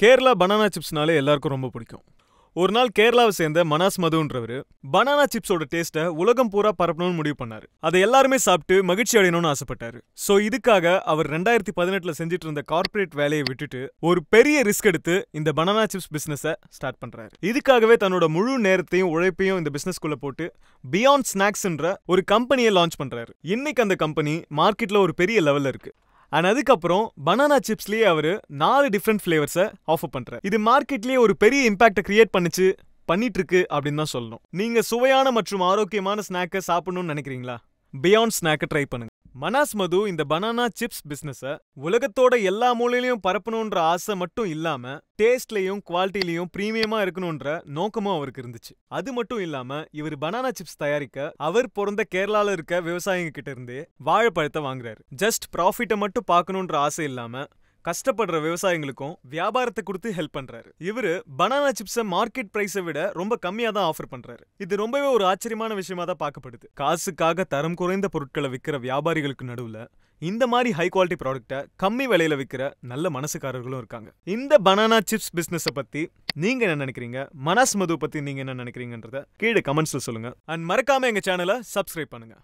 Kerala banana சிப்ஸ்னாலே எல்லாருக்கும் ரொம்ப பிடிக்கும் ஒரு நாள் கேரளாவை சேர்ந்த மனாஸ் மதுன்றவர் பனானா சிப்ஸோட டேஸ்ட்டை உலகம் பூரா பரப்பணும்னு முடிவு பண்ணார் அதை எல்லாருமே சாப்பிட்டு மகிழ்ச்சி அடையணும்னு ஆசைப்பட்டார் ஸோ இதுக்காக அவர் ரெண்டாயிரத்தி பதினெட்டில் செஞ்சுட்டு இருந்த கார்பரேட் வேலையை விட்டுட்டு ஒரு பெரிய ரிஸ்க் எடுத்து இந்த பனானா சிப்ஸ் பிஸ்னஸை ஸ்டார்ட் பண்ணுறாரு இதுக்காகவே தன்னோட முழு நேரத்தையும் உழைப்பையும் இந்த பிஸ்னஸ்குள்ளே போட்டு பியாண்ட் ஸ்நாக்ஸ்ன்ற ஒரு கம்பெனியை லான்ச் பண்ணுறாரு இன்னைக்கு அந்த கம்பெனி மார்க்கெட்டில் ஒரு பெரிய லெவலில் இருக்குது அண்ட் அதுக்கப்புறம் பனானா சிப்ஸ்லேயே அவர் நாலு டிஃப்ரெண்ட் ஃப்ளேவர்ஸை ஆஃபர் பண்ணுறாரு இது மார்க்கெட்லேயே ஒரு பெரிய இம்பாக்டை கிரியேட் பண்ணுச்சு பண்ணிட்டு இருக்கு அப்படின்னு தான் சொல்லணும் நீங்க சுவையான மற்றும் ஆரோக்கியமான ஸ்நாக்கை சாப்பிடணும்னு நினைக்கிறீங்களா பியாண்ட் ஸ்நாக்கை ட்ரை பண்ணுங்க மனாஸ் மது இந்த பனானா சிப்ஸ் பிசினஸ உலகத்தோட எல்லா மூலையிலயும் பரப்பணுன்ற ஆசை மட்டும் இல்லாம டேஸ்ட்லயும் குவாலிட்டிலையும் பிரீமியமா இருக்கணும்ன்ற நோக்கமும் அவருக்கு இருந்துச்சு அது மட்டும் இல்லாம இவர் பனானா சிப்ஸ் தயாரிக்க அவர் பிறந்த கேரளால இருக்க விவசாயிங்க கிட்ட இருந்தே வாழைப்பழத்தை வாங்குறாரு ஜஸ்ட் ப்ராஃபிட்டை மட்டும் பார்க்கணுன்ற ஆசை இல்லாம கஷ்டப்படுற விவசாயிகளுக்கும் வியாபாரத்தை கொடுத்து ஹெல்ப் பண்றாரு இவரு பனானா சிப்ஸை மார்க்கெட் பிரைஸை விட ரொம்ப கம்மியா தான் ஆஃபர் பண்றாரு இது ரொம்பவே ஒரு ஆச்சரியமான விஷயமா தான் பார்க்கப்படுது காசுக்காக தரம் குறைந்த பொருட்களை விற்கிற வியாபாரிகளுக்கு நடுவில் இந்த மாதிரி ஹை குவாலிட்டி ப்ராடக்ட்டை கம்மி விலையில விற்கிற நல்ல மனசுக்காரர்களும் இருக்காங்க இந்த பனானா சிப்ஸ் பிஸ்னஸை பத்தி நீங்க என்ன நினைக்கிறீங்க மனஸ் மது நீங்க என்ன நினைக்கிறீங்கன்றத கீழே கமெண்ட்ஸ்ல சொல்லுங்க அண்ட் மறக்காம எங்க சேனலை சப்ஸ்கிரைப் பண்ணுங்க